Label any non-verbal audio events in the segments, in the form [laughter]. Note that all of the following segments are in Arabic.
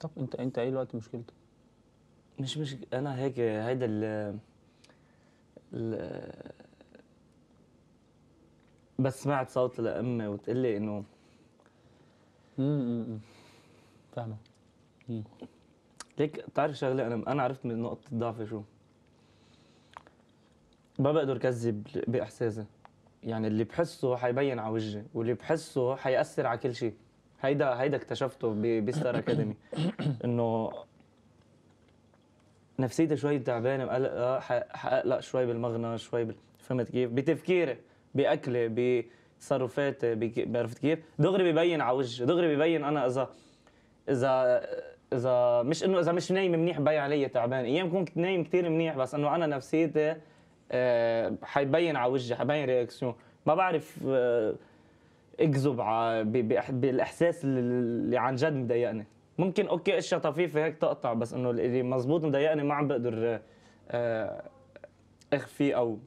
طب انت انت ايه الوقت مشكلتك؟ مش مش انا هيك هيدا ال بس سمعت صوت لامي وتقول لي انه امم فاهمه ليك بتعرف شغله انا انا عرفت من نقطه ضعفي شو ما بقدر كذب باحساسي يعني اللي بحسه حيبين على وجهي واللي بحسه حياثر على كل شيء هيدا هيدا اكتشفته بستار اكاديمي [coughs] انه نفسيتي شوي تعبانه مقلقه آه، حقلق شوي بالمغنى شوي بال... فهمت كيف؟ بتفكيري باكلي بتصرفاتي بك... عرفت كيف؟ دغري ببين على وجهي دغري ببين انا اذا اذا اذا مش انه اذا مش نايم منيح بي علي تعبان ايام كنت نايم كثير منيح بس انه انا نفسيتي آه، حيبين على وجهي حيبين رياكسيون ما بعرف أه اكذب بالاحساس اللي عن جد مضايقني ممكن اوكي اشياء طفيفه هيك تقطع بس انه اللي مزبوط مضايقني ما عم بقدر آه، آه، اخفي او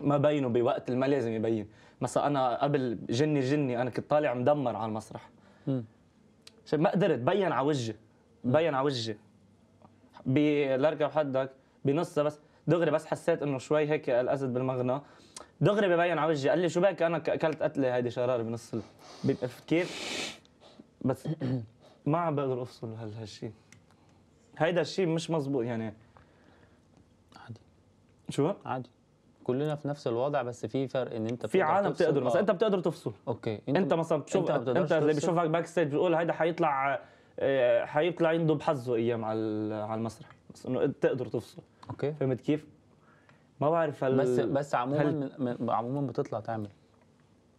ما بينه بوقت اللي ما لازم يبين مثلا انا قبل جني جني انا كنت طالع مدمر على المسرح عشان ما قدرت بين على وجهي بين على وجهي بلاركب حدك بنصها بس دغري بس حسيت انه شوي هيك الاسد بالمغنى دغري ببين على وجهي قال لي شو بك انا اكلت قتله هيدي شراره بنص ال... كيف بس [clears throat] ما عم بقدر افصل هالشيء هيدا الشيء مش مزبوط يعني عادي شو عادي كلنا في نفس الوضع بس في فرق ان انت في عالم بتقدر مثلا آه. انت بتقدر تفصل اوكي انت, انت مثلا بتشوف انت, انت اللي بيشوفك باك ستيج بيقول هيدا حيطلع آه، حيطلع يندب حظه ايام على على المسرح بس انه تقدر تفصل اوكي فهمت كيف؟ ما بعرف هل بس بس عموما هل... من... عموما بتطلع تعمل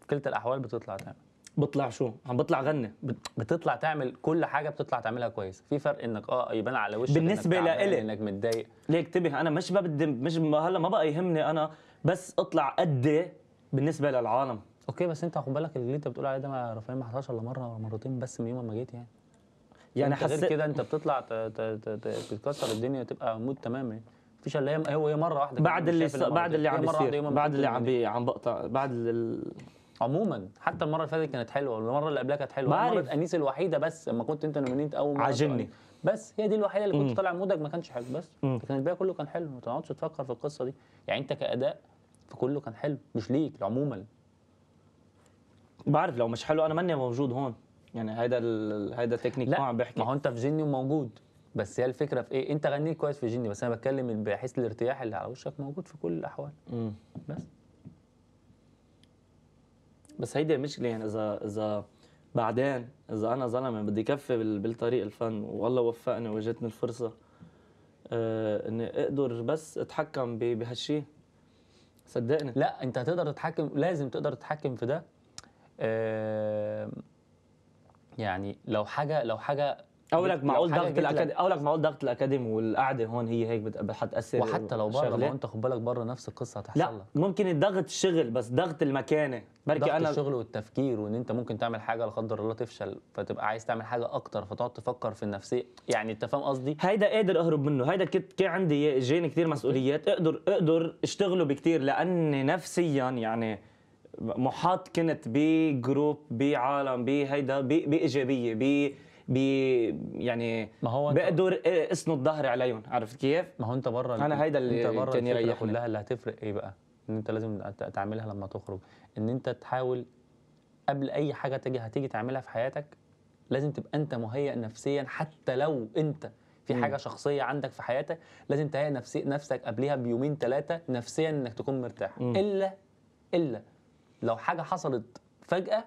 في كلتا الاحوال بتطلع تعمل بطلع شو؟ عم بطلع غني بتطلع تعمل كل حاجه بتطلع تعملها كويس في فرق انك اه يبان على وشك بالنسبه لإلي انك متضايق ليك انتبه انا مش بدي مش هلا ما بقى يهمني انا بس اطلع قدي بالنسبه للعالم اوكي بس انت خد بالك اللي انت بتقول عليه ده رافائيل ما حصلش الا مره ولا مرتين بس من يوم ما جيت يعني يعني حسيت كده انت بتطلع تكسر الدنيا تبقى مود تماما يعني. مفيش الا هو هي مره واحده بعد اللي بعد اللي عم بيصير بعد اللي عم عم بقطع بعد ال... عموما حتى المره اللي فاتت كانت حلوه والمره اللي قبلها كانت حلوه مره انيس الوحيده بس لما كنت انت نومينيت اول مره عاجبني بس هي دي الوحيده اللي كنت طالع مودك ما كانش حلو بس كان الباقي كله كان حلو ما تقعدش تفكر في القصه دي يعني انت كاداء فكله كان حلو مش ليك عموما بعرف لو مش حلو انا ماني موجود هون يعني هيدا هيدا تكنيك ما عم بحكي ما هو انت في جني وموجود بس هي الفكره في ايه انت غنيت كويس في جني بس انا بتكلم بحيث الارتياح اللي على وشك موجود في كل الاحوال مم. بس بس هيدي مشكله يعني اذا اذا بعدين اذا انا زلمه بدي كفي بالطريق الفن والله وفقني واجتني الفرصه آه اني اقدر بس اتحكم بهالشيء صدقني لا انت هتقدر تتحكم لازم تقدر تتحكم في ده آه يعني لو حاجه لو حاجه او لك معقول ضغط الاكاديمي او لك معقول ضغط الاكاديمي والقعده هون هي هيك حتاثر وحتى لو بره لو انت خد بالك بره نفس القصه هتحصل لا لك. ممكن الضغط الشغل بس ضغط المكانه بركي انا الشغل والتفكير وان انت ممكن تعمل حاجه لا قدر الله تفشل فتبقى عايز تعمل حاجه اكتر فتقعد تفكر في النفسيه يعني انت فاهم قصدي هيدا قادر اهرب منه هيدا كان عندي جاني كثير مسؤوليات اقدر اقدر اشتغله بكثير لان نفسيا يعني محاط كنت بجروب بعالم بهيدا بايجابيه ب بي يعني ما هو بقدر اسند ظهري عليهم عرفت كيف؟ ما هو انت بره انا هيدا اللي انت بره كان يريحني كلها اللي هتفرق ايه بقى؟ ان انت لازم تعملها لما تخرج ان انت تحاول قبل اي حاجه تجي هتيجي تعملها في حياتك لازم تبقى انت مهيئ نفسيا حتى لو انت في حاجه شخصيه عندك في حياتك لازم تهيئ نفسك قبلها بيومين ثلاثه نفسيا انك تكون مرتاح الا الا لو حاجه حصلت فجاه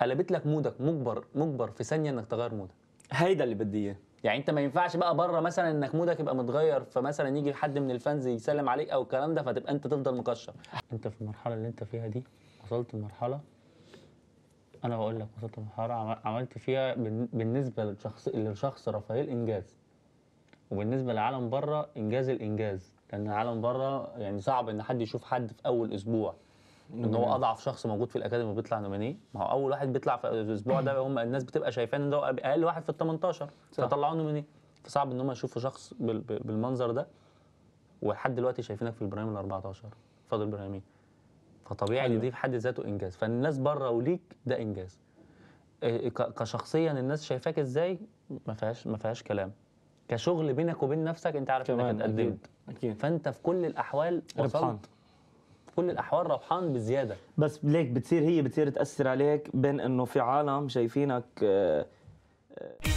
قلبت لك مودك مجبر مجبر في ثانيه انك تغير مودك هيدا اللي بدي اياه يعني انت ما ينفعش بقى بره مثلا انك مودك يبقى متغير فمثلا يجي حد من الفانز يسلم عليك او الكلام ده فتبقى انت تفضل مكشر انت في المرحله اللي انت فيها دي وصلت لمرحله انا بقول لك وصلت لمرحله عملت فيها بالنسبه للشخص للشخص رافائيل انجاز وبالنسبه للعالم بره انجاز الانجاز لان العالم بره يعني صعب ان حد يشوف حد في اول اسبوع ان هو اضعف شخص موجود في الاكاديمي بيطلع نومينيه ما هو اول واحد بيطلع في الاسبوع ده هم الناس بتبقى شايفاه ان ده اقل واحد في ال 18 فطلعوه نومينيه فصعب ان هم يشوفوا شخص بالمنظر ده ولحد دلوقتي شايفينك في البرنامج ال 14 فاضل برنامجين فطبيعي ان دي في حد ذاته انجاز فالناس بره وليك ده انجاز آه، كشخصيا الناس شايفاك ازاي ما فيهاش ما فيهاش كلام كشغل بينك وبين نفسك انت عارف انك اتقدمت اكيد فانت في كل الاحوال وصلت كل الاحوال ربحان بزياده بس ليك بتصير هي بتصير تاثر عليك بين انه في عالم شايفينك آه، آه،